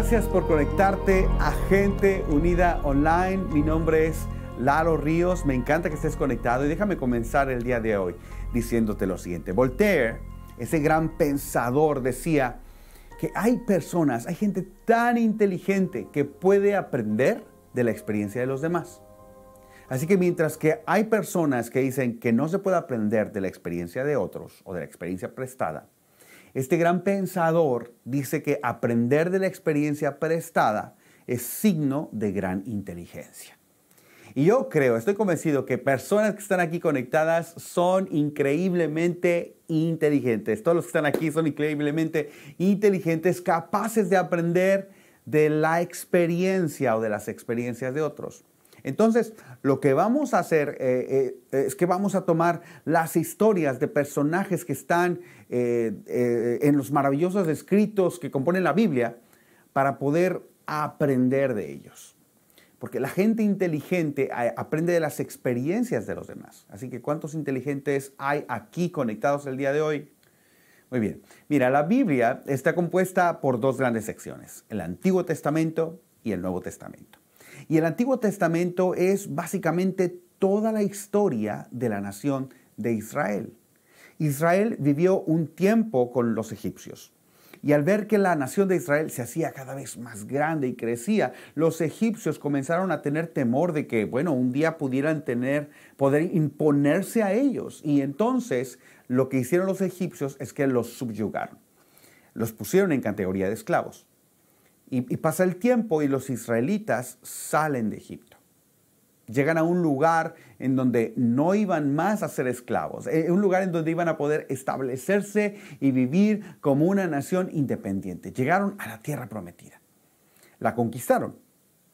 Gracias por conectarte a Gente Unida Online. Mi nombre es Lalo Ríos. Me encanta que estés conectado y déjame comenzar el día de hoy diciéndote lo siguiente. Voltaire, ese gran pensador, decía que hay personas, hay gente tan inteligente que puede aprender de la experiencia de los demás. Así que mientras que hay personas que dicen que no se puede aprender de la experiencia de otros o de la experiencia prestada, este gran pensador dice que aprender de la experiencia prestada es signo de gran inteligencia. Y yo creo, estoy convencido que personas que están aquí conectadas son increíblemente inteligentes. Todos los que están aquí son increíblemente inteligentes, capaces de aprender de la experiencia o de las experiencias de otros. Entonces, lo que vamos a hacer eh, eh, es que vamos a tomar las historias de personajes que están eh, en los maravillosos escritos que componen la Biblia para poder aprender de ellos. Porque la gente inteligente aprende de las experiencias de los demás. Así que, ¿cuántos inteligentes hay aquí conectados el día de hoy? Muy bien. Mira, la Biblia está compuesta por dos grandes secciones, el Antiguo Testamento y el Nuevo Testamento. Y el Antiguo Testamento es básicamente toda la historia de la nación de Israel. Israel vivió un tiempo con los egipcios. Y al ver que la nación de Israel se hacía cada vez más grande y crecía, los egipcios comenzaron a tener temor de que, bueno, un día pudieran tener, poder imponerse a ellos. Y entonces lo que hicieron los egipcios es que los subyugaron. Los pusieron en categoría de esclavos. Y, pasa el tiempo y los israelitas salen de Egipto. Llegan a un lugar en donde no iban más a ser esclavos, eh, un lugar en donde iban a poder establecerse y vivir como una nación independiente. Llegaron a la tierra prometida. La conquistaron,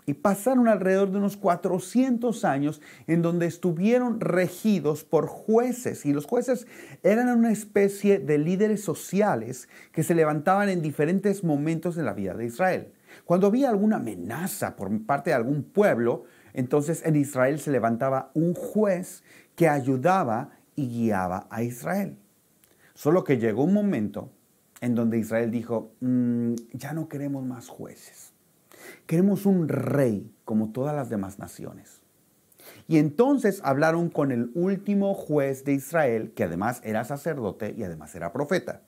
y pasaron alrededor de unos 400 años en donde estuvieron regidos por jueces y los jueces eran una especie de líderes sociales que se levantaban en diferentes momentos de la vida de Israel. Cuando había alguna amenaza por parte de algún pueblo, entonces en Israel se levantaba un juez que ayudaba y guiaba a Israel. Solo que llegó un momento en donde Israel dijo, mm, ya no queremos más jueces Queremos un rey como todas las demás naciones. Y entonces hablaron con el último juez de Israel, que además era sacerdote y además era profeta.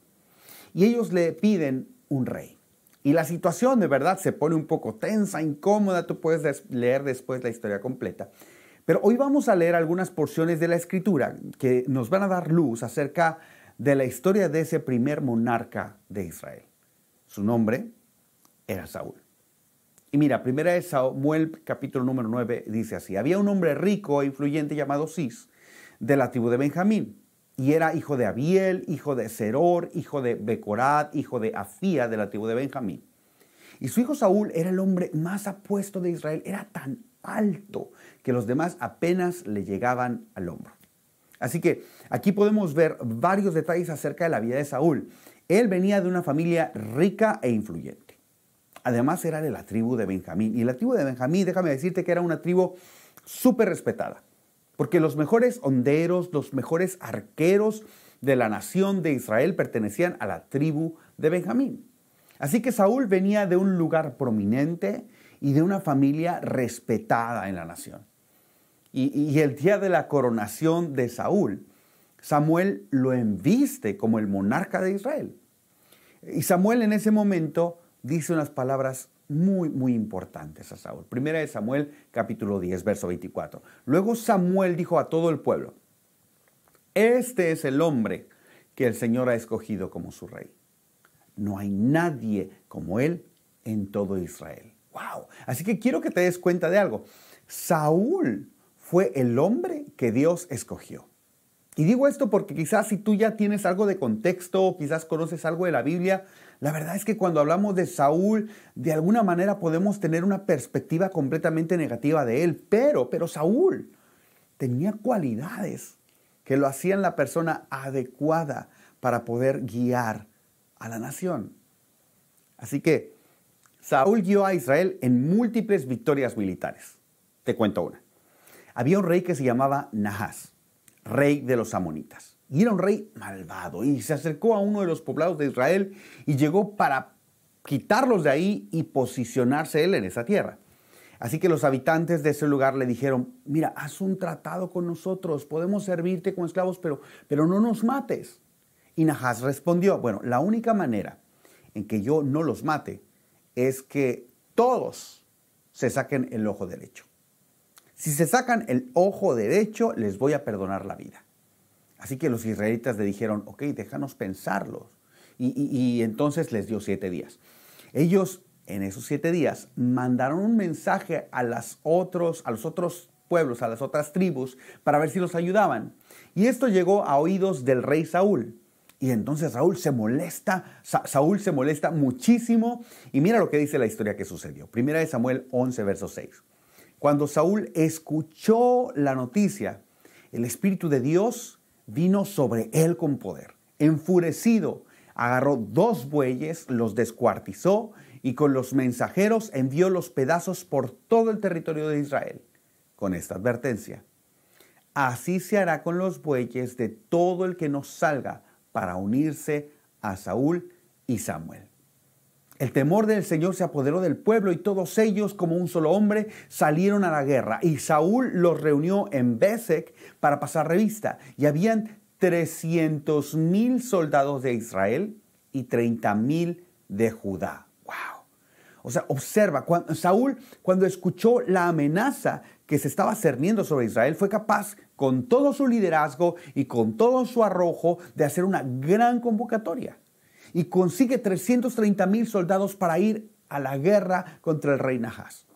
Y ellos le piden un rey. Y la situación de verdad se pone un poco tensa, incómoda, tú puedes leer después la historia completa. Pero hoy vamos a leer algunas porciones de la escritura que nos van a dar luz acerca de la historia de ese primer monarca de Israel. Su nombre era Saúl. Y mira, primera de Samuel capítulo número 9 dice así, había un hombre rico e influyente llamado Cis, de la tribu de Benjamín, y era hijo de Abiel, hijo de Seror, hijo de Becorad, hijo de Afía, de la tribu de Benjamín. Y su hijo Saúl era el hombre más apuesto de Israel, era tan alto que los demás apenas le llegaban al hombro. Así que aquí podemos ver varios detalles acerca de la vida de Saúl. Él venía de una familia rica e influyente. Además era de la tribu de Benjamín. Y la tribu de Benjamín, déjame decirte que era una tribu súper respetada. Porque los mejores honderos, los mejores arqueros de la nación de Israel pertenecían a la tribu de Benjamín. Así que Saúl venía de un lugar prominente y de una familia respetada en la nación. Y, y, el día de la coronación de Saúl, Samuel lo enviste como el monarca de Israel. Y Samuel en ese momento dice unas palabras muy, muy importantes a Saúl. Primera de Samuel, capítulo 10, verso 24. Luego Samuel dijo a todo el pueblo, este es el hombre que el Señor ha escogido como su rey. No hay nadie como él en todo Israel. ¡Wow! Así que quiero que te des cuenta de algo. Saúl fue el hombre que Dios escogió. Y digo esto porque quizás si tú ya tienes algo de contexto, o quizás conoces algo de la Biblia, la verdad es que cuando hablamos de Saúl, de alguna manera podemos tener una perspectiva completamente negativa de él, pero, pero Saúl tenía cualidades que lo hacían la persona adecuada para poder guiar a la nación. Así que Saúl guió a Israel en múltiples victorias militares. Te cuento una. Había un rey que se llamaba Nahas rey de los amonitas. Y era un rey malvado y se acercó a uno de los poblados de Israel y llegó para quitarlos de ahí y posicionarse él en esa tierra. Así que los habitantes de ese lugar le dijeron, mira, haz un tratado con nosotros, podemos servirte como esclavos, pero, pero no nos mates. Y Nahas respondió, bueno, la única manera en que yo no los mate es que todos se saquen el ojo derecho. Si se sacan el ojo derecho, les voy a perdonar la vida. Así que los israelitas le dijeron, ok, déjanos pensarlo. Y, entonces les dio siete días. Ellos en esos siete días mandaron un mensaje a, otros, a los otros pueblos, a las otras tribus, para ver si los ayudaban. Y esto llegó a oídos del rey Saúl. Y entonces Saúl se molesta, Saúl se molesta muchísimo. Y mira lo que dice la historia que sucedió. Primera de Samuel 11, verso 6. Cuando Saúl escuchó la noticia, el Espíritu de Dios vino sobre él con poder. Enfurecido, agarró dos bueyes, los descuartizó y con los mensajeros envió los pedazos por todo el territorio de Israel, con esta advertencia. Así se hará con los bueyes de todo el que nos salga para unirse a Saúl y Samuel. El temor del Señor se apoderó del pueblo y todos ellos, como un solo hombre, salieron a la guerra. Y Saúl los reunió en Besek para pasar revista. Y habían 300 mil soldados de Israel y 30 mil de Judá. ¡Wow! O sea, observa, Saúl cuando escuchó la amenaza que se estaba cerniendo sobre Israel, fue capaz, con todo su liderazgo y con todo su arrojo, de hacer una gran convocatoria y consigue 330 mil soldados para ir a la guerra contra el rey Nahas.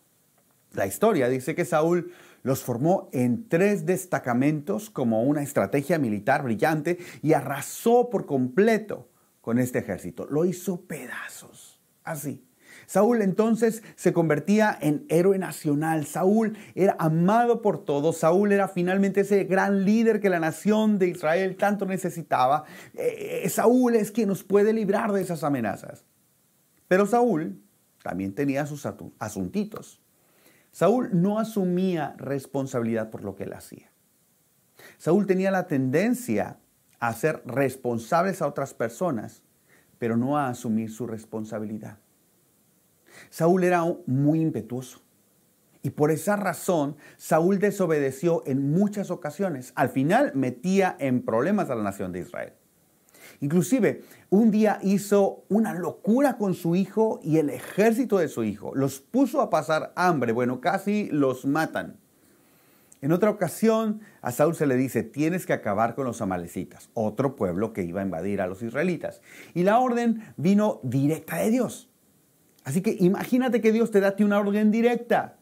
La historia dice que Saúl los formó en tres destacamentos como una estrategia militar brillante y arrasó por completo con este ejército. Lo hizo pedazos, así. Saúl entonces se convertía en héroe nacional. Saúl era amado por todos. Saúl era finalmente ese gran líder que la nación de Israel tanto necesitaba. Eh, eh, Saúl es quien nos puede librar de esas amenazas. Pero Saúl también tenía sus asuntitos. Saúl no asumía responsabilidad por lo que él hacía. Saúl tenía la tendencia a ser responsables a otras personas, pero no a asumir su responsabilidad. Saúl era muy impetuoso. Y por esa razón, Saúl desobedeció en muchas ocasiones. Al final metía en problemas a la nación de Israel. Inclusive, un día hizo una locura con su hijo y el ejército de su hijo. Los puso a pasar hambre. Bueno, casi los matan. En otra ocasión, a Saúl se le dice, tienes que acabar con los amalecitas, otro pueblo que iba a invadir a los israelitas. Y la orden vino directa de Dios. Así que imagínate que Dios te da una orden directa.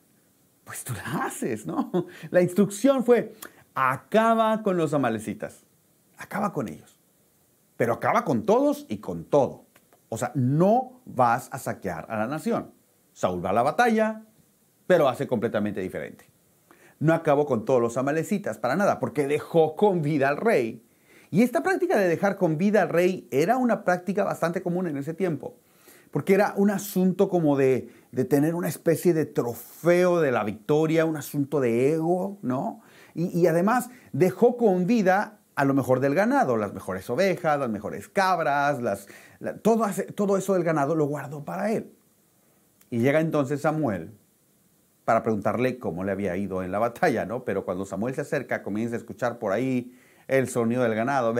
Pues tú la haces, ¿no? La instrucción fue, acaba con los amalecitas, acaba con ellos, pero acaba con todos y con todo. O sea, no vas a saquear a la nación. Saúl va a la batalla, pero hace completamente diferente. No acabó con todos los amalecitas, para nada, porque dejó con vida al rey. Y esta práctica de dejar con vida al rey era una práctica bastante común en ese tiempo porque era un asunto como de, tener una especie de trofeo de la victoria, un asunto de ego, ¿no? Y, además dejó con vida a lo mejor del ganado, las mejores ovejas, las mejores cabras, las, todo, todo eso del ganado lo guardó para él. Y llega entonces Samuel para preguntarle cómo le había ido en la batalla, ¿no? Pero cuando Samuel se acerca, comienza a escuchar por ahí el sonido del ganado,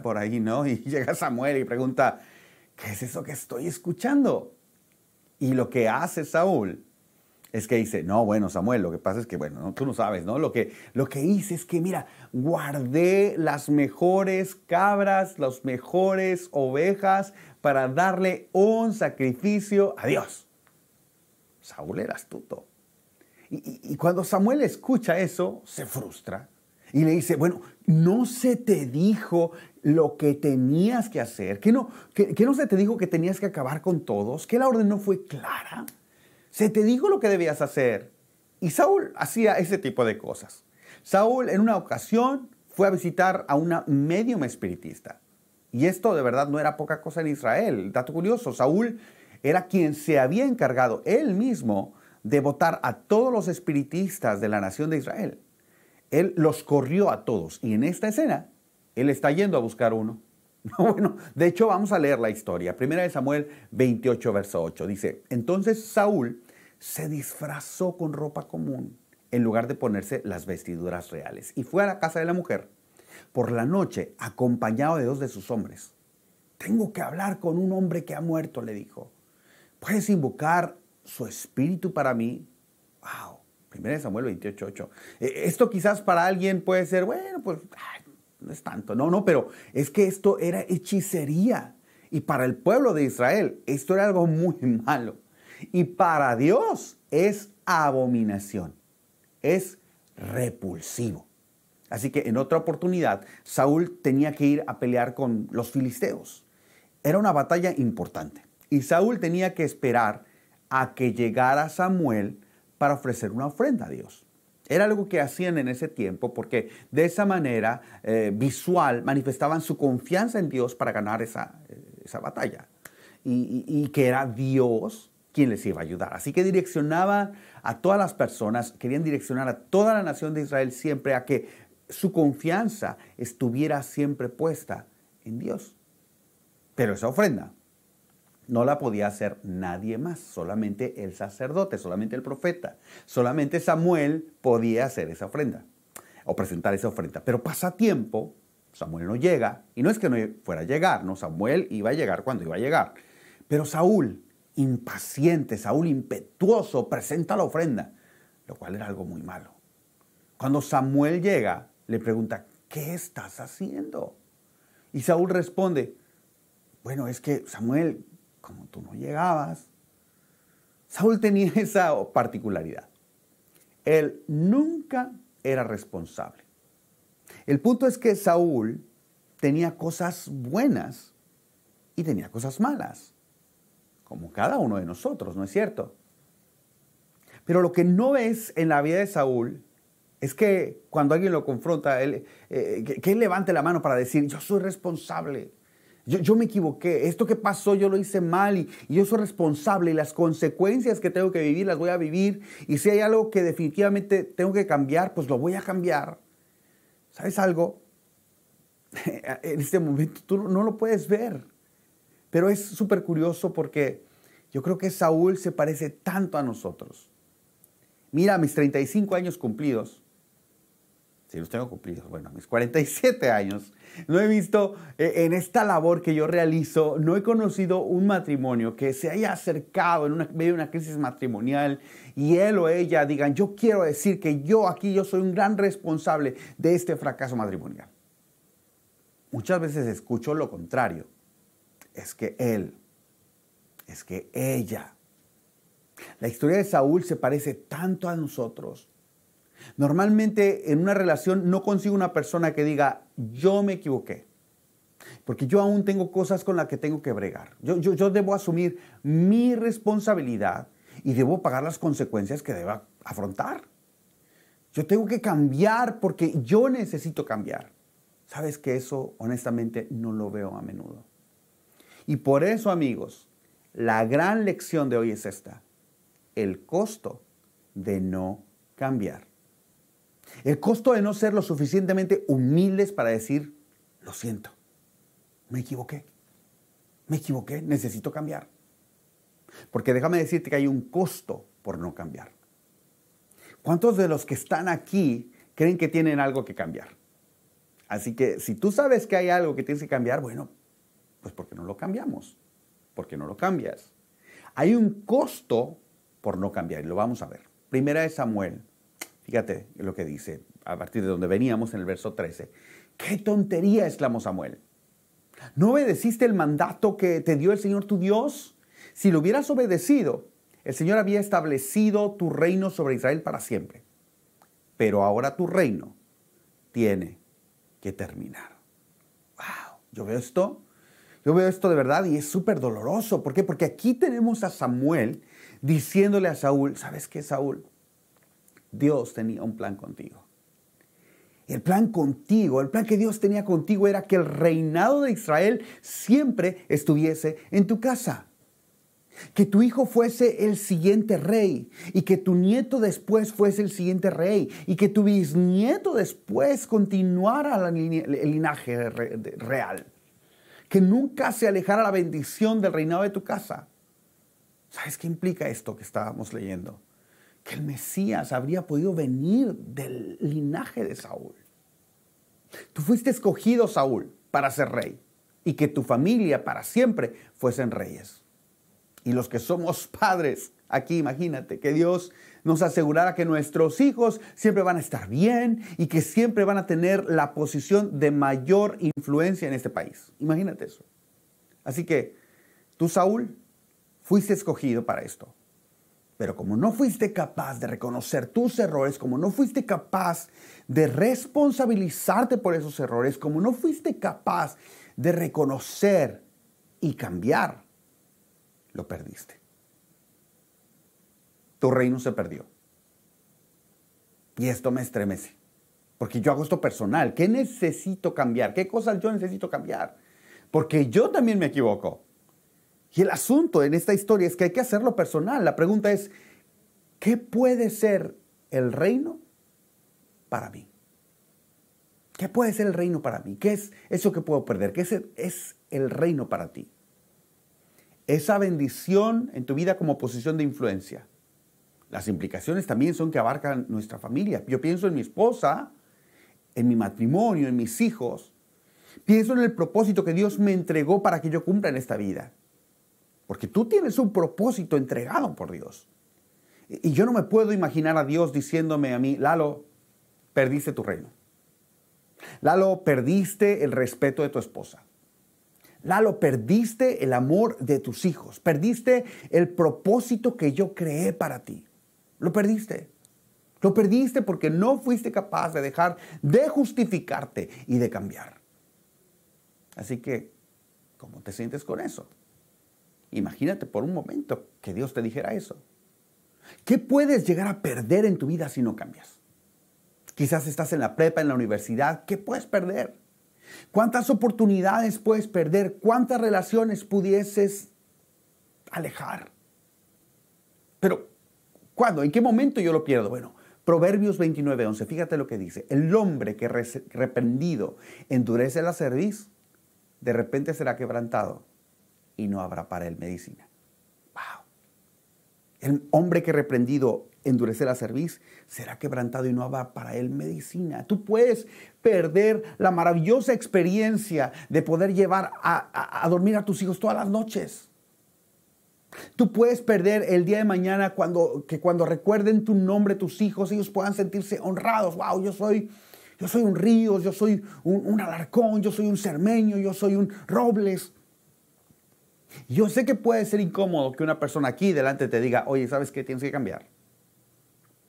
por ahí, ¿no? Y llega Samuel y pregunta, ¿qué es eso que estoy escuchando? Y lo que hace Saúl es que dice, no, bueno, Samuel, lo que pasa es que, bueno, tú no sabes, ¿no? Lo que, lo que hice es que, mira, guardé las mejores cabras, las mejores ovejas para darle un sacrificio a Dios. Saúl era astuto. y cuando Samuel escucha eso, se frustra y le dice, bueno, no se te dijo lo que tenías que hacer, que no, se te dijo que tenías que acabar con todos, que la orden no fue clara, se te dijo lo que debías hacer. Y Saúl hacía ese tipo de cosas. Saúl en una ocasión fue a visitar a una medium espiritista. Y esto de verdad no era poca cosa en Israel. Dato curioso, Saúl era quien se había encargado él mismo de votar a todos los espiritistas de la nación de Israel. Él los corrió a todos. Y en esta escena, Él está yendo a buscar uno. Bueno, de hecho vamos a leer la historia. Primera de Samuel 28, verso 8. Dice, entonces Saúl se disfrazó con ropa común en lugar de ponerse las vestiduras reales y fue a la casa de la mujer por la noche acompañado de dos de sus hombres. Tengo que hablar con un hombre que ha muerto, le dijo. ¿Puedes invocar su espíritu para mí? ¡Wow! Samuel 28.8. Eh, esto quizás para alguien puede ser, bueno, pues no es tanto. No, no, pero es que esto era hechicería. Y para el pueblo de Israel, esto era algo muy malo. Y para Dios es abominación. Es repulsivo. Así que en otra oportunidad, Saúl tenía que ir a pelear con los filisteos. Era una batalla importante. Y Saúl tenía que esperar a que llegara Samuel para ofrecer una ofrenda a Dios. Era algo que hacían en ese tiempo porque de esa manera eh, visual manifestaban su confianza en Dios para ganar esa, eh, batalla. Y, y, que era Dios quien les iba a ayudar. Así que direccionaban a todas las personas, querían direccionar a toda la nación de Israel siempre a que su confianza estuviera siempre puesta en Dios. Pero esa ofrenda no la podía hacer nadie más, solamente el sacerdote, solamente el profeta, solamente Samuel podía hacer esa ofrenda o presentar esa ofrenda. Pero pasa tiempo, Samuel no llega, y no es que no fuera a llegar, no, Samuel iba a llegar cuando iba a llegar. Pero Saúl, impaciente, Saúl impetuoso, presenta la ofrenda, lo cual era algo muy malo. Cuando Samuel llega, le pregunta, ¿qué estás haciendo? Y Saúl responde, bueno, es que Samuel, como tú no llegabas. Saúl tenía esa particularidad. Él nunca era responsable. El punto es que Saúl tenía cosas buenas y tenía cosas malas, como cada uno de nosotros, ¿no es cierto? Pero lo que no ves en la vida de Saúl es que cuando alguien lo confronta, él, eh, que él levante la mano para decir, yo soy responsable, yo, me equivoqué, esto que pasó yo lo hice mal y, y, yo soy responsable y las consecuencias que tengo que vivir las voy a vivir y si hay algo que definitivamente tengo que cambiar, pues lo voy a cambiar. ¿Sabes algo? en este momento tú no lo puedes ver, pero es súper curioso porque yo creo que Saúl se parece tanto a nosotros. Mira, mis 35 años cumplidos, si los tengo cumplidos, bueno, mis 47 años, no he visto eh, en esta labor que yo realizo, no he conocido un matrimonio que se haya acercado en una, medio de una crisis matrimonial y él o ella digan, yo quiero decir que yo aquí, yo soy un gran responsable de este fracaso matrimonial. Muchas veces escucho lo contrario, es que él, es que ella. La historia de Saúl se parece tanto a nosotros Normalmente en una relación no consigo una persona que diga, yo me equivoqué, porque yo aún tengo cosas con las que tengo que bregar. Yo, yo, debo asumir mi responsabilidad y debo pagar las consecuencias que deba afrontar. Yo tengo que cambiar porque yo necesito cambiar. Sabes que eso honestamente no lo veo a menudo. Y por eso, amigos, la gran lección de hoy es esta, el costo de no cambiar. El costo de no ser lo suficientemente humildes para decir, lo siento, me equivoqué, me equivoqué, necesito cambiar. Porque déjame decirte que hay un costo por no cambiar. ¿Cuántos de los que están aquí creen que tienen algo que cambiar? Así que si tú sabes que hay algo que tienes que cambiar, bueno, pues porque no lo cambiamos? porque no lo cambias? Hay un costo por no cambiar y lo vamos a ver. Primera de Samuel Fíjate lo que dice, a partir de donde veníamos en el verso 13. ¡Qué tontería! exclamó Samuel. ¿No obedeciste el mandato que te dio el Señor tu Dios? Si lo hubieras obedecido, el Señor había establecido tu reino sobre Israel para siempre. Pero ahora tu reino tiene que terminar. ¡Wow! Yo veo esto, yo veo esto de verdad y es súper doloroso. ¿Por qué? Porque aquí tenemos a Samuel diciéndole a Saúl, ¿sabes qué, Saúl? Dios tenía un plan contigo. El plan contigo, el plan que Dios tenía contigo era que el reinado de Israel siempre estuviese en tu casa. Que tu hijo fuese el siguiente rey y que tu nieto después fuese el siguiente rey y que tu bisnieto después continuara el linaje real. Que nunca se alejara la bendición del reinado de tu casa. ¿Sabes qué implica esto que estábamos leyendo? que el Mesías habría podido venir del linaje de Saúl. Tú fuiste escogido, Saúl, para ser rey y que tu familia para siempre fuesen reyes. Y los que somos padres, aquí imagínate, que Dios nos asegurara que nuestros hijos siempre van a estar bien y que siempre van a tener la posición de mayor influencia en este país. Imagínate eso. Así que tú, Saúl, fuiste escogido para esto. Pero como no fuiste capaz de reconocer tus errores, como no fuiste capaz de responsabilizarte por esos errores, como no fuiste capaz de reconocer y cambiar, lo perdiste. Tu reino se perdió. Y esto me estremece, porque yo hago esto personal. ¿Qué necesito cambiar? ¿Qué cosas yo necesito cambiar? Porque yo también me equivoco. Y el asunto en esta historia es que hay que hacerlo personal. La pregunta es, ¿qué puede ser el reino para mí? ¿Qué puede ser el reino para mí? ¿Qué es eso que puedo perder? ¿Qué es el, reino para ti? Esa bendición en tu vida como posición de influencia. Las implicaciones también son que abarcan nuestra familia. Yo pienso en mi esposa, en mi matrimonio, en mis hijos. Pienso en el propósito que Dios me entregó para que yo cumpla en esta vida. Porque tú tienes un propósito entregado por Dios. Y yo no me puedo imaginar a Dios diciéndome a mí, Lalo, perdiste tu reino. Lalo, perdiste el respeto de tu esposa. Lalo, perdiste el amor de tus hijos. Perdiste el propósito que yo creé para ti. Lo perdiste. Lo perdiste porque no fuiste capaz de dejar de justificarte y de cambiar. Así que, ¿cómo te sientes con eso? Imagínate por un momento que Dios te dijera eso. ¿Qué puedes llegar a perder en tu vida si no cambias? Quizás estás en la prepa, en la universidad. ¿Qué puedes perder? ¿Cuántas oportunidades puedes perder? ¿Cuántas relaciones pudieses alejar? Pero, ¿cuándo? ¿En qué momento yo lo pierdo? Bueno, Proverbios 29:11, fíjate lo que dice. El hombre que reprendido endurece la cerviz, de repente será quebrantado y no habrá para él medicina. Wow. El hombre que reprendido endurece la cerviz será quebrantado y no habrá para él medicina. Tú puedes perder la maravillosa experiencia de poder llevar a, dormir a tus hijos todas las noches. Tú puedes perder el día de mañana cuando, que cuando recuerden tu nombre tus hijos, ellos puedan sentirse honrados. Wow, yo soy, yo soy un río, yo soy un, un Alarcón, yo soy un Cermeño, yo soy un Robles. Yo sé que puede ser incómodo que una persona aquí delante te diga, oye, ¿sabes qué? Tienes que cambiar.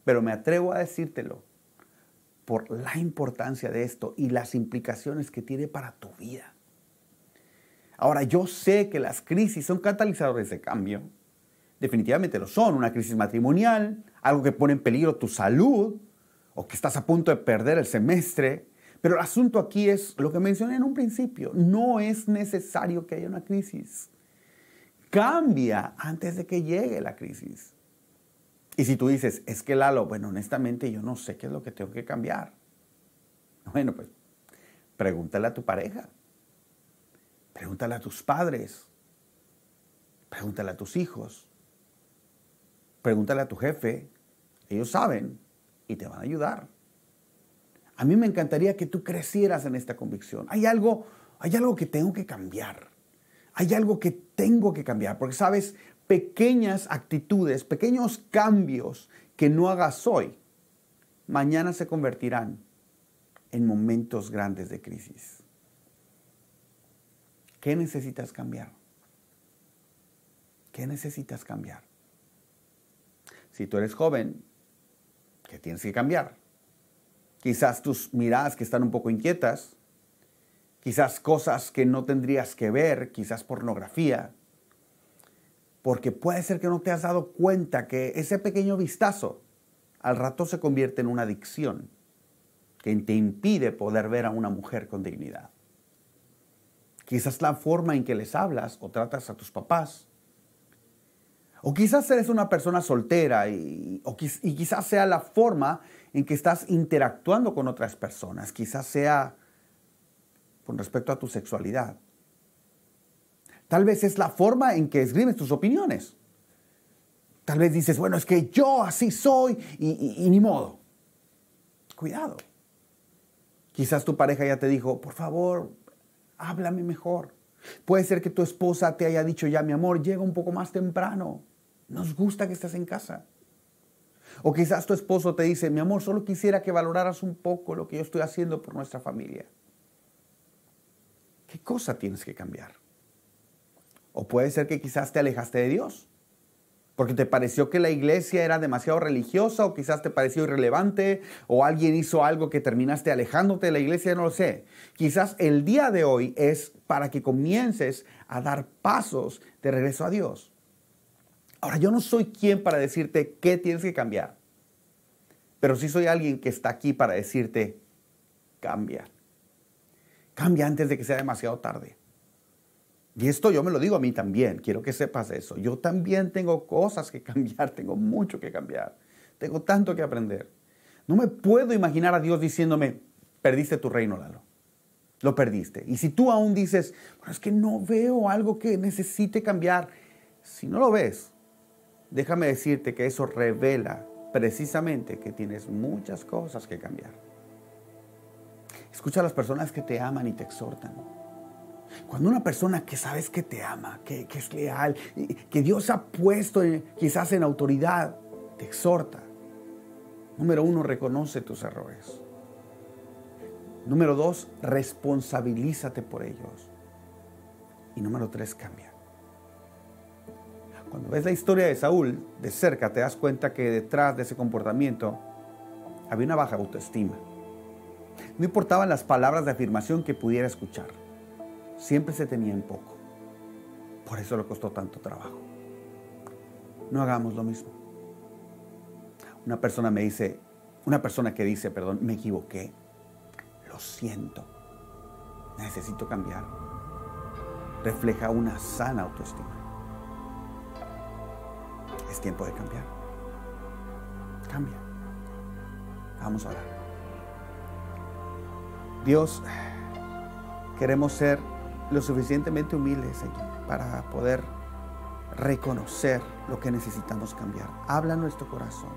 Pero me atrevo a decírtelo por la importancia de esto y las implicaciones que tiene para tu vida. Ahora, yo sé que las crisis son catalizadores de cambio. Definitivamente lo son. Una crisis matrimonial, algo que pone en peligro tu salud o que estás a punto de perder el semestre. Pero el asunto aquí es lo que mencioné en un principio. No es necesario que haya una crisis cambia antes de que llegue la crisis. Y si tú dices, es que Lalo, bueno, honestamente yo no sé qué es lo que tengo que cambiar. Bueno, pues pregúntale a tu pareja, pregúntale a tus padres, pregúntale a tus hijos, pregúntale a tu jefe. Ellos saben y te van a ayudar. A mí me encantaría que tú crecieras en esta convicción. Hay algo, hay algo que tengo que cambiar hay algo que tengo que cambiar, porque sabes, pequeñas actitudes, pequeños cambios que no hagas hoy, mañana se convertirán en momentos grandes de crisis. ¿Qué necesitas cambiar? ¿Qué necesitas cambiar? Si tú eres joven, ¿qué tienes que cambiar? Quizás tus miradas que están un poco inquietas, quizás cosas que no tendrías que ver, quizás pornografía, porque puede ser que no te has dado cuenta que ese pequeño vistazo al rato se convierte en una adicción que te impide poder ver a una mujer con dignidad. Quizás la forma en que les hablas o tratas a tus papás. O quizás eres una persona soltera y, o, quizás sea la forma en que estás interactuando con otras personas. Quizás sea con respecto a tu sexualidad. Tal vez es la forma en que escribes tus opiniones. Tal vez dices, bueno, es que yo así soy y, ni modo. Cuidado. Quizás tu pareja ya te dijo, por favor, háblame mejor. Puede ser que tu esposa te haya dicho ya, mi amor, llega un poco más temprano. Nos gusta que estés en casa. O quizás tu esposo te dice, mi amor, solo quisiera que valoraras un poco lo que yo estoy haciendo por nuestra familia. ¿Qué cosa tienes que cambiar? O puede ser que quizás te alejaste de Dios, porque te pareció que la iglesia era demasiado religiosa o quizás te pareció irrelevante o alguien hizo algo que terminaste alejándote de la iglesia, no lo sé. Quizás el día de hoy es para que comiences a dar pasos de regreso a Dios. Ahora, yo no soy quien para decirte qué tienes que cambiar, pero sí soy alguien que está aquí para decirte, cambia. Cambia antes de que sea demasiado tarde. Y esto yo me lo digo a mí también, quiero que sepas eso. Yo también tengo cosas que cambiar, tengo mucho que cambiar, tengo tanto que aprender. No me puedo imaginar a Dios diciéndome, perdiste tu reino, Lalo. Lo perdiste. Y si tú aún dices, es que no veo algo que necesite cambiar, si no lo ves, déjame decirte que eso revela precisamente que tienes muchas cosas que cambiar. Escucha a las personas que te aman y te exhortan. Cuando una persona que sabes que te ama, que, es leal, que Dios ha puesto quizás en autoridad, te exhorta. Número uno, reconoce tus errores. Número dos, responsabilízate por ellos. Y número tres, cambia. Cuando ves la historia de Saúl de cerca, te das cuenta que detrás de ese comportamiento había una baja autoestima. No importaban las palabras de afirmación que pudiera escuchar. Siempre se tenía en poco. Por eso le costó tanto trabajo. No hagamos lo mismo. Una persona me dice, una persona que dice, perdón, me equivoqué. Lo siento. Necesito cambiar. Refleja una sana autoestima. Es tiempo de cambiar. Cambia. Vamos a hablar Dios, queremos ser lo suficientemente humildes, para poder reconocer lo que necesitamos cambiar. Habla nuestro corazón.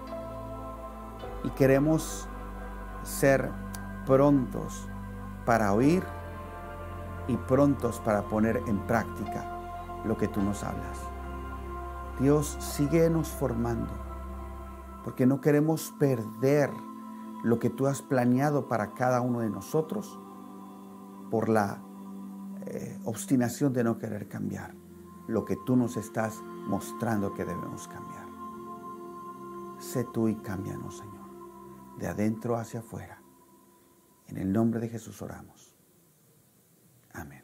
Y queremos ser prontos para oír y prontos para poner en práctica lo que tú nos hablas. Dios, síguenos formando, porque no queremos perder lo que tú has planeado para cada uno de nosotros por la eh, obstinación de no querer cambiar, lo que tú nos estás mostrando que debemos cambiar. Sé tú y cámbianos, Señor, de adentro hacia afuera. En el nombre de Jesús oramos. Amén.